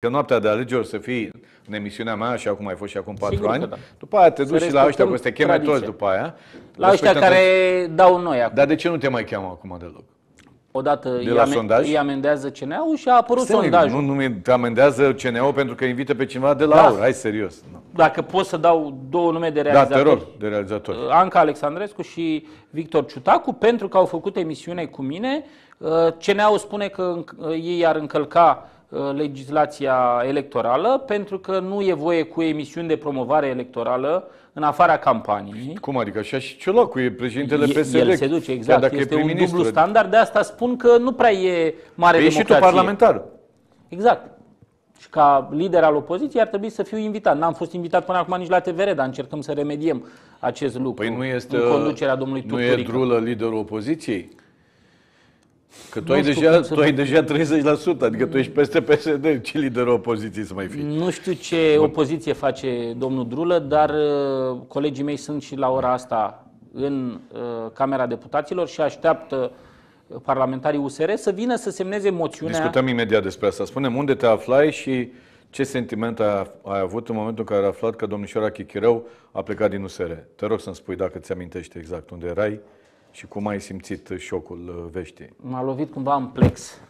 Că noaptea de alegeri să fii în emisiunea mea, așa cum ai fost și acum patru ani, da. după aia te duci și la ăștia, că te cheme toți după aia. La ăștia care dau noi acum. Dar de ce nu te mai cheamă acum deloc? Odată de îi, amen- îi amendează CNA-ul și a apărut Stai, sondajul. Nu, nu te amendează cna pentru că invită pe cineva de la da. aur. Hai serios. Nu. Dacă pot să dau două nume de realizatori. Da, te rog, de realizatori. Uh, Anca Alexandrescu și Victor Ciutacu, pentru că au făcut emisiune cu mine. Uh, CNA-ul spune că uh, ei ar încălca Uh, legislația electorală, pentru că nu e voie cu emisiuni de promovare electorală în afara campaniei. Cum adică? Și așa ce cu e președintele e, PSD? El se duce, exact. Dacă este e un dublu adică- standard, de asta spun că nu prea e mare păi democrație. și tu parlamentar. Exact. Și ca lider al opoziției ar trebui să fiu invitat. N-am fost invitat până acum nici la TVR, dar încercăm să remediem acest lucru păi nu este, în conducerea domnului Tuturică. Nu e Drulă liderul opoziției? Că tu, ai deja, tu ai deja 30%, adică tu ești peste PSD. Ce liderul opoziție să mai fii? Nu știu ce opoziție face domnul Drulă, dar uh, colegii mei sunt și la ora asta în uh, Camera Deputaților și așteaptă uh, parlamentarii USR să vină să semneze moțiunea. Discutăm imediat despre asta. Spunem unde te aflai și ce sentiment ai avut în momentul în care ai aflat că domnișoara Chichirău a plecat din USR. Te rog să-mi spui dacă ți amintești exact unde erai și cum ai simțit șocul uh, veștii? M-a lovit cumva în plex.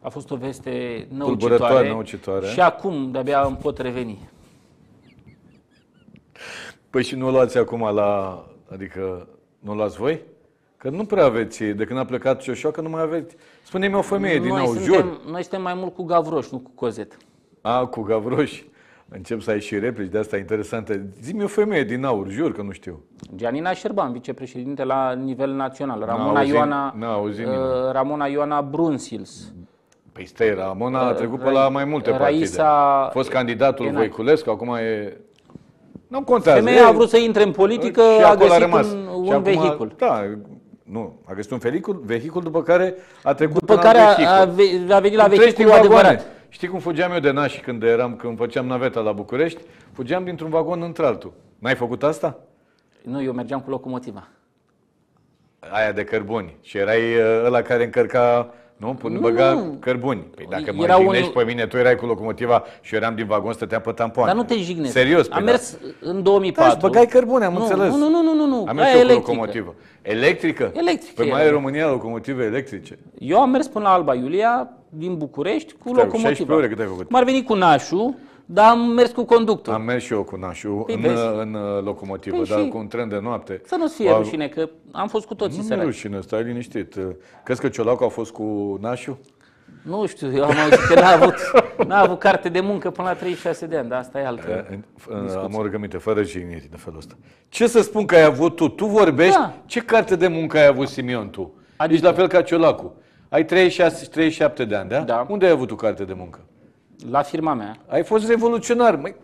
A fost o veste năucitoare, năucitoare. și acum de-abia îmi pot reveni. Păi și nu luați acum la... Adică nu luați voi? Că nu prea aveți, de când a plecat că nu mai aveți... Spune-mi o femeie noi din nou, suntem, jur. Noi suntem mai mult cu Gavroș, nu cu Cozet. A, cu Gavroș încep să ai și replici de asta interesante. Zi-mi o femeie din aur, jur că nu știu. Gianina Șerban, vicepreședinte la nivel național. Ramona auzi, Ioana, auzi uh, Ramona Ioana Brunsils. Păi stai, Ramona a uh, trecut pe la mai multe Raisa partide. A fost candidatul Enac. Voiculescu, acum e... Nu contează. Femeia a vrut să intre în politică, a găsit a rămas. un, un acum, vehicul. Da, nu, a găsit un vehicul, vehicul după care a trecut după care A, a venit la vehicul adevărat. Vagoane. Știi cum fugeam eu de nașii când eram, când făceam naveta la București? Fugeam dintr-un vagon într-altul. N-ai făcut asta? Nu, eu mergeam cu locomotiva. Aia de cărbuni. Și erai uh, ăla care încărca nu? pun nu, băga nu. cărbuni. Păi dacă mă era jignești un... pe mine, tu erai cu locomotiva și eu eram din vagon, stăteam pe tampoane. Dar nu te jignesc. Serios. Păi am da. mers da. în 2004. Da, băgai cărbuni, am nu, înțeles. Nu, nu, nu, nu. nu. Am mers eu electrică. cu locomotivă. Electrică? Electrică. Pe păi mai e România locomotive electrice. Eu am mers până la Alba Iulia, din București, cu locomotiva. locomotiva. ore cât ai făcut? M-ar veni cu nașul, dar am mers cu conductul. Am mers și eu cu nașul păi în, în uh, locomotivă, păi dar și... cu un tren de noapte. Să nu fie rușine, că am fost cu toții Nu e rușine, stai liniștit. Crezi că Ciolacu a fost cu nașul? Nu știu, eu am auzit că n-a avut, n-a avut carte de muncă până la 36 de ani, dar asta e altă eh, Am o rugăminte, fără jigniri de felul ăsta. Ce să spun că ai avut tu? Tu vorbești, da. ce carte de muncă ai avut, Simion, tu? Adică. Ești la fel ca Ciolacu. Ai 36, 37 de ani, da? Da. Unde ai avut tu carte de muncă? La firma mea. Ai fost revoluționar, măi.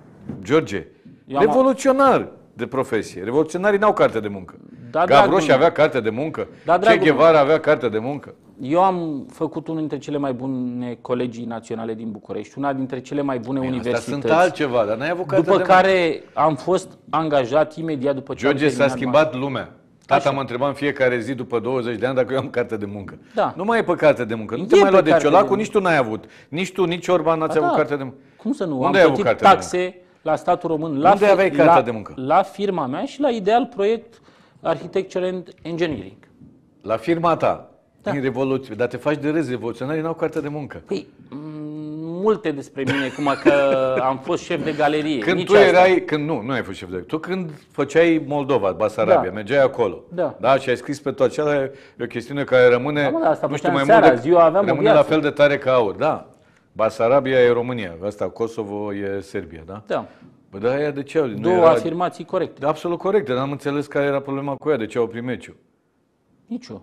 George, Eu am- revoluționar de profesie. Revoluționarii n-au carte de muncă. Da, Gavroș avea carte de muncă. Da, Ce Guevara avea carte de muncă. Eu am făcut unul dintre cele mai bune colegii naționale din București, una dintre cele mai bune Bine, universități. sunt altceva, dar n-ai avut carte După de muncă. care am fost angajat imediat după ce am George s-a schimbat lumea. Tata mă întreba în fiecare zi după 20 de ani dacă eu am carte de muncă. Da. Nu mai e pe carte de muncă. Nu e te mai lua de ciolacul, nici tu n-ai avut. Nici tu, nici Orban n-ați da, avut carte de muncă. Cum să nu? Unde am plătit taxe la statul român, la, Unde aveai la, de muncă? la firma mea și la Ideal Proiect Architecture and Engineering. La firma ta? Da. Din revoluție. Dar te faci de râs, revoluționarii n-au carte de muncă. Păi, multe despre mine, cum că am fost șef de galerie. Când Nici tu asta. erai, când nu, nu ai fost șef de galerie tu când făceai Moldova, Basarabia, da. mergeai acolo. Da. da. și ai scris pe toate cele, e o chestiune care rămâne, da, mă, da, asta nu știu, mai seara, mult de, ziua aveam rămâne la fel de tare ca aur, da. Basarabia e România, asta Kosovo e Serbia, da? Da. Bă, da, aia de ce? Două era... afirmații corecte. Da, absolut corecte, dar am înțeles care era problema cu ea, de ce au primit Nicio.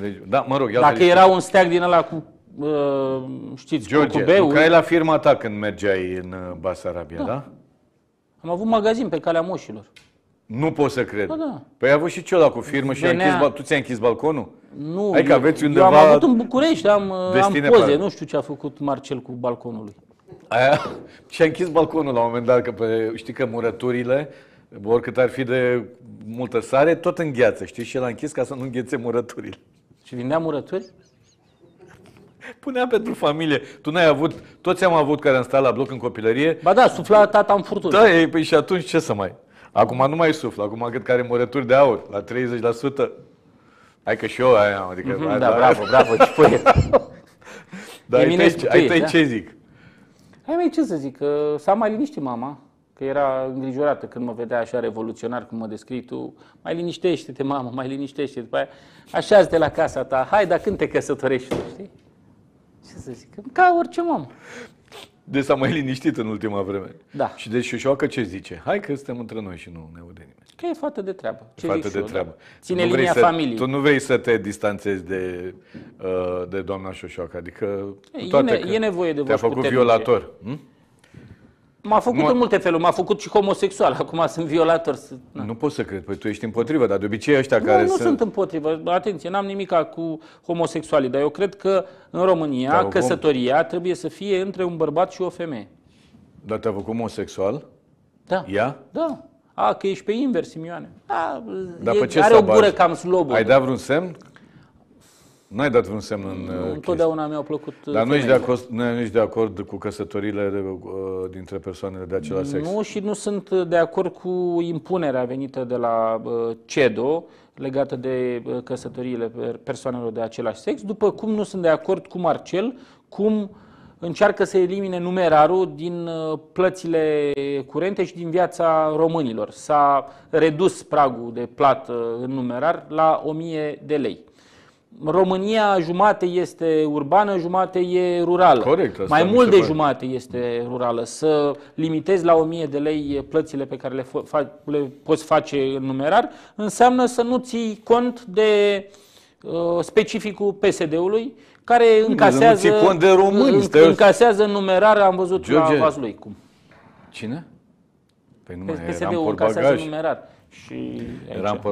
Deci, da, mă rog, Dacă era un steag din ăla cu Uh, știți, George, curcubeul... George, la firma ta când mergeai în uh, Basarabia, da? da? Am avut magazin pe calea moșilor. Nu pot să cred. Da, da. Păi a avut și ceva cu firmă și Venea... închis, tu ți-ai închis balconul? Nu, adică aveți undeva eu am avut în București, am, uh, am poze, nu știu ce a făcut Marcel cu balconul lui. Aia, și-a închis balconul la un moment dat, că pe, păi, știi că murăturile, oricât ar fi de multă sare, tot îngheață, știi? Și el a închis ca să nu înghețe murăturile. Și vindea murături? Punea pentru familie. Tu n-ai avut, toți am avut care am stat la bloc în copilărie. Ba da, sufla tata în furtună. Da, ei, păi și atunci ce să mai... Acum nu mai suflă, acum cât care murături de aur, la 30%. Hai că și eu aia am, adică... Mm-hmm, da, da, bravo, bravo, ce pui. Dar ai tăi, ai tăi da? ce zic? Hai mai ce să zic, că s-a mai liniștit mama, că era îngrijorată când mă vedea așa revoluționar cum mă descrii tu. Mai liniștește-te, mamă, mai liniștește-te. După aia, așa de la casa ta, hai, dar când te căsătorești știi? ce să zic, ca orice om. Deci s-a mai liniștit în ultima vreme. Da. Și deci Șoșoacă ce zice? Hai că suntem între noi și nu ne aude nimeni. Că e foarte de treabă. Ce e foarte de eu, treabă. Da? Ține tu linia familiei. Tu nu vrei să te distanțezi de, uh, de doamna Șoșoacă, adică... E, e, că e nevoie de Te-a făcut puternice. violator. Hm? M-a făcut mă... în multe feluri, m-a făcut și homosexual, acum sunt violator. Sunt, Nu pot să cred, păi tu ești împotrivă, dar de obicei ăștia nu, care nu sunt... Nu sunt împotrivă, atenție, n-am nimic cu homosexualii, dar eu cred că în România dar căsătoria făcut... trebuie să fie între un bărbat și o femeie. Dar te-a făcut homosexual? Da. Ea? Da. A, că ești pe invers, Simioane. Da, da e, pe ce are o gură cam slobă. Ai dat vreun semn N-ai dat vreun semn în nu, uh, Întotdeauna mi-au plăcut uh, Dar nu ești, de acord, nu ești de acord cu căsătorile de, uh, dintre persoanele de același sex? Nu și nu sunt de acord cu impunerea venită de la uh, CEDO legată de uh, căsătoriile persoanelor de același sex, după cum nu sunt de acord cu Marcel, cum încearcă să elimine numerarul din uh, plățile curente și din viața românilor. S-a redus pragul de plată în numerar la 1000 de lei. România jumate este urbană, jumate e rurală. Corect, asta Mai mult de pare. jumate este rurală. Să limitezi la 1000 de lei plățile pe care le, fa- le poți face în numerar, înseamnă să nu ții cont de uh, specificul PSD-ului, care încasează, nu cont de români, înc- încasează în numerar, am văzut George, la vasului. cum. Cine? Păi nu PSD-ul încasează în numerar. Și eram pe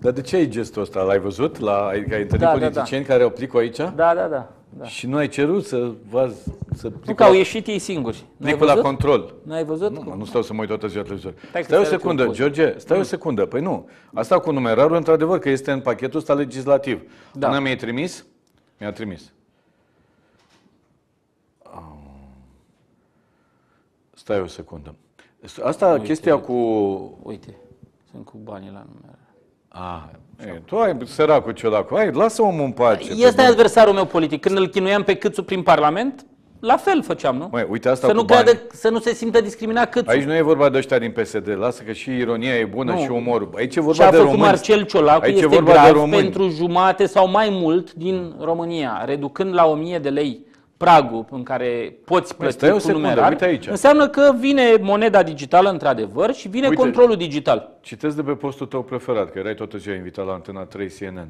dar de ce e gestul ăsta? L-ai văzut? La, ai, ai întâlnit da, da, da. politicieni da, da. care au plicul aici? Da, da, da. da. Și nu ai cerut să vă să Nu, că au ieșit ei singuri. Plicul la control. Nu ai văzut? Nu, nu stau să mă uit toată ziua televizor. Stai, o secundă, George, stai mm. o secundă. Păi nu, asta cu numerarul, într-adevăr, că este în pachetul ăsta legislativ. Da. Una mi-ai trimis? Mi-a trimis. Stai o secundă. Asta, uite, chestia cu... Uite, sunt cu banii la numerar. Ah, tu ai, săracul Ciolacu, ai, lasă omul în pace. Este adversarul meu politic. Când îl chinuiam pe Câțu prin Parlament, la fel făceam, nu? Măi, uite asta să nu, creadă, să nu se simtă discriminat cât. Aici nu e vorba de ăștia din PSD. Lasă că și ironia e bună nu. și umorul. Aici e vorba Ce de români. Marcel Ciolacu Aici este vorba grav de pentru jumate sau mai mult din România, reducând la 1000 de lei pragul în care poți păi plăti păi, cu secundă, numerar, aici. înseamnă că vine moneda digitală într-adevăr și vine uite, controlul digital. Citesc de pe postul tău preferat, că erai toată ziua invitat la Antena 3 CNN.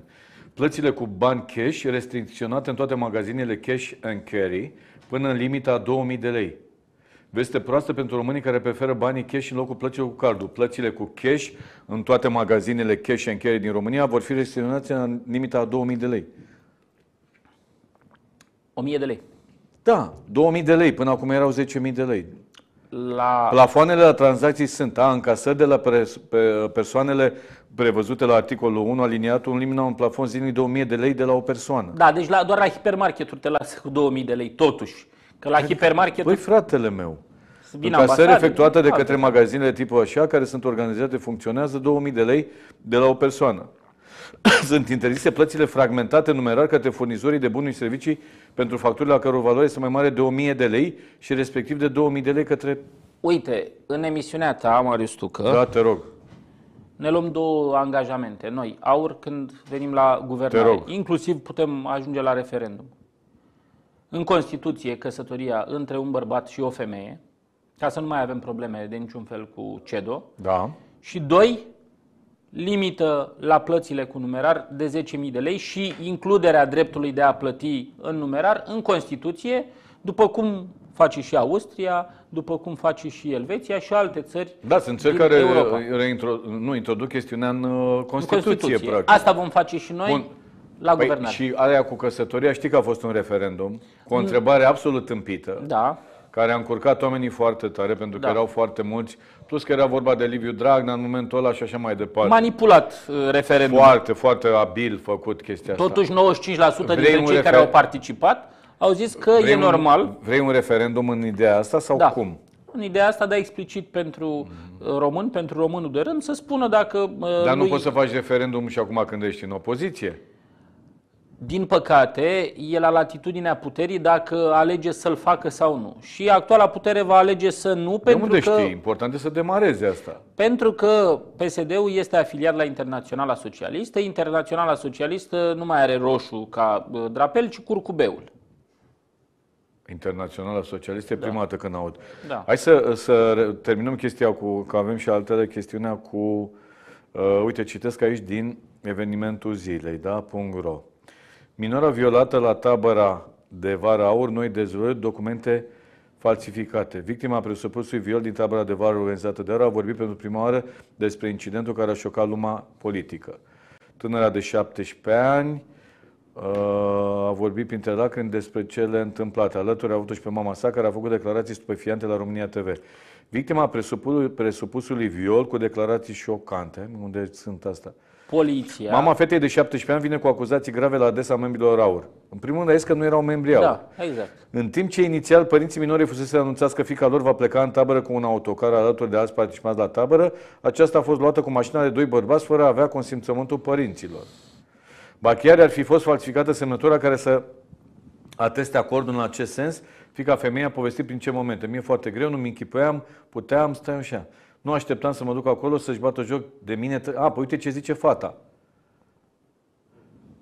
Plățile cu bani cash restricționate în toate magazinele cash and carry până în limita 2000 de lei. Veste proastă pentru românii care preferă banii cash în locul plăților cu cardul. Plățile cu cash în toate magazinele cash and carry din România vor fi restricționate în limita a 2000 de lei. 1000 de lei. Da, 2000 de lei, până acum erau 10.000 de lei. La... Plafoanele la tranzacții sunt a încasări de la pres, pe, persoanele prevăzute la articolul 1 aliniatul limina un plafon zilnic de 1000 de lei de la o persoană. Da, deci la, doar la hipermarketuri te lasă cu 2000 de lei totuși. Că la hipermarket. Păi, fratele meu, încasări efectuate de către magazinele tipul așa, care sunt organizate, funcționează 2000 de lei de la o persoană. Sunt interzise plățile fragmentate numerar către furnizorii de bunuri și servicii pentru facturile la căror valoare este mai mare de 1000 de lei și respectiv de 2000 de lei către... Uite, în emisiunea ta, Marius Tucă, da, te rog. ne luăm două angajamente. Noi, aur, când venim la guvernare, inclusiv putem ajunge la referendum. În Constituție, căsătoria între un bărbat și o femeie, ca să nu mai avem probleme de niciun fel cu CEDO. Da. Și doi, limită la plățile cu numerar de 10.000 de lei și includerea dreptului de a plăti în numerar în Constituție, după cum face și Austria, după cum face și Elveția și alte țări. Da, sunt țări care reintro, nu introduc chestiunea în uh, Constituție, în Constituție. Practic. Asta vom face și noi. Bun. La păi, guvernare. Și aia cu căsătoria, știi că a fost un referendum cu o întrebare absolut tâmpită. Da care a încurcat oamenii foarte tare, pentru că da. erau foarte mulți, plus că era vorba de Liviu Dragnea în momentul ăla și așa mai departe. Manipulat uh, referendumul. Foarte, foarte abil făcut chestia Totuși, asta. Totuși 95% Vrei dintre cei refer... care au participat au zis că vrei e un, normal. Vrei un referendum în ideea asta sau da. cum? În ideea asta, dar explicit pentru mhm. uh, român, pentru românul de rând, să spună dacă... Uh, dar lui... nu poți să faci referendum și acum când ești în opoziție din păcate, e la latitudinea puterii dacă alege să-l facă sau nu. Și actuala putere va alege să nu, de pentru unde că... știi? Important e să demareze asta. Pentru că PSD-ul este afiliat la Internaționala Socialistă. Internaționala Socialistă nu mai are roșu ca drapel, ci curcubeul. Internaționala Socialistă e da. prima dată când aud. Da. Hai să, să terminăm chestia cu, că avem și altele, chestiunea cu, uh, uite, citesc aici din evenimentul zilei, da, .ro. Minora violată la tabăra de vară aur, noi dezvăluim documente falsificate. Victima presupusului viol din tabăra de vară organizată de aur a vorbit pentru prima oară despre incidentul care a șocat lumea politică. Tânăra de 17 ani uh, a vorbit printre lacrimi despre cele întâmplate. Alături a avut și pe mama sa, care a făcut declarații stupefiante la România TV. Victima presupusului, presupusului viol cu declarații șocante, unde sunt astea, poliția... Mama fetei de 17 ani vine cu acuzații grave la adresa membrilor AUR. În primul rând, este că nu erau membri AUR. Da, exact. În timp ce inițial părinții minori fusese anunțați că fica lor va pleca în tabără cu un autocar alături de alți participați la tabără, aceasta a fost luată cu mașina de doi bărbați fără a avea consimțământul părinților. Ba chiar ar fi fost falsificată semnătura care să ateste acordul în acest sens, fica femeia a povestit prin ce momente. Mie e foarte greu, nu-mi închipuiam, puteam, stai așa. Nu așteptam să mă duc acolo să-și bată joc de mine. A, păi uite ce zice fata.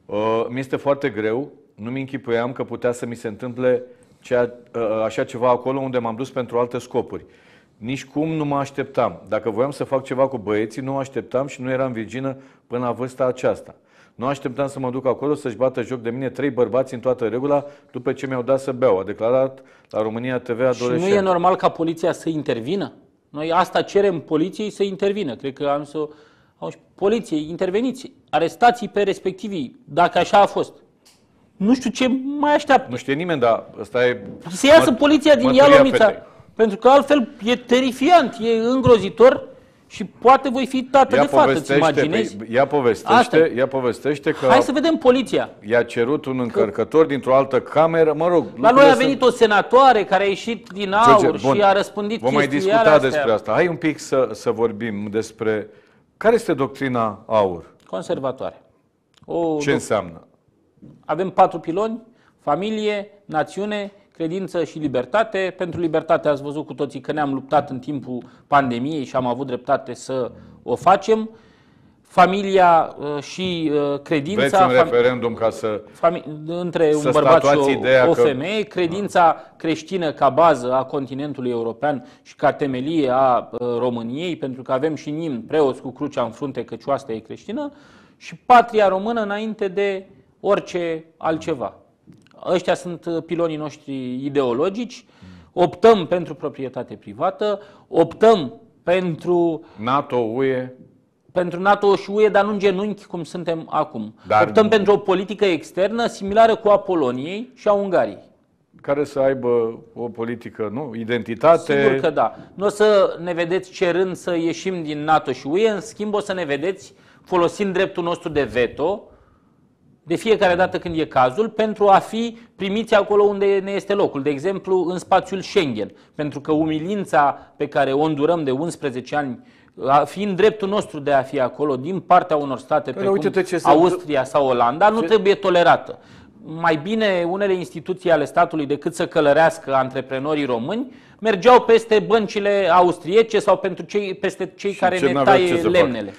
Uh, mi este foarte greu. Nu mi închipuiam că putea să mi se întâmple cea, uh, uh, așa ceva acolo unde m-am dus pentru alte scopuri. Nici cum nu mă așteptam. Dacă voiam să fac ceva cu băieții, nu așteptam și nu eram virgină până la vârsta aceasta. Nu așteptam să mă duc acolo să-și bată joc de mine trei bărbați în toată regula după ce mi-au dat să beau, a declarat la România TV adolescent. Și nu e normal ca poliția să intervină? Noi asta cerem poliției să intervină. Cred că am să... Poliției, interveniți, arestați pe respectivii, dacă așa a fost. Nu știu ce mai așteaptă. Nu știe nimeni, dar asta e... Să iasă poliția din Ialomița. Pentru că altfel e terifiant, e îngrozitor și poate voi fi tată ea de fată, îți păi, imaginezi? Ea povestește, ea povestește că... Hai să vedem poliția. I-a cerut un încărcător că... dintr-o altă cameră, mă rog... La noi a venit sunt... o senatoare care a ieșit din aur George, bun, a răspândit Vom mai discuta astea. despre asta. Hai un pic să, să vorbim despre... Care este doctrina aur? Conservatoare. O, Ce înseamnă? Avem patru piloni, familie, națiune credință și libertate. Pentru libertate ați văzut cu toții că ne-am luptat în timpul pandemiei și am avut dreptate să o facem. Familia uh, și uh, credința... Veți un referendum ca să... Fami- între să un bărbat și o, o femeie. Că... Credința creștină ca bază a continentului european și ca temelie a uh, României, pentru că avem și nim preoți cu crucea în frunte, căci asta e creștină, și patria română înainte de orice altceva. Ăștia sunt uh, pilonii noștri ideologici. Optăm pentru proprietate privată, optăm pentru... NATO, UE pentru NATO și UE, dar nu în genunchi cum suntem acum. Dar Optăm pentru o politică externă similară cu a Poloniei și a Ungariei. Care să aibă o politică, nu? Identitate. Sigur că da. Nu o să ne vedeți cerând să ieșim din NATO și UE, în schimb o să ne vedeți folosind dreptul nostru de veto de fiecare dată când e cazul, pentru a fi primiți acolo unde ne este locul, de exemplu în spațiul Schengen, pentru că umilința pe care o îndurăm de 11 ani fiind dreptul nostru de a fi acolo din partea unor state pe precum ce Austria sau Olanda, nu ce... trebuie tolerată. Mai bine unele instituții ale statului decât să călărească antreprenorii români, mergeau peste băncile austriece sau pentru cei, peste cei și care ce ne taie lemnele.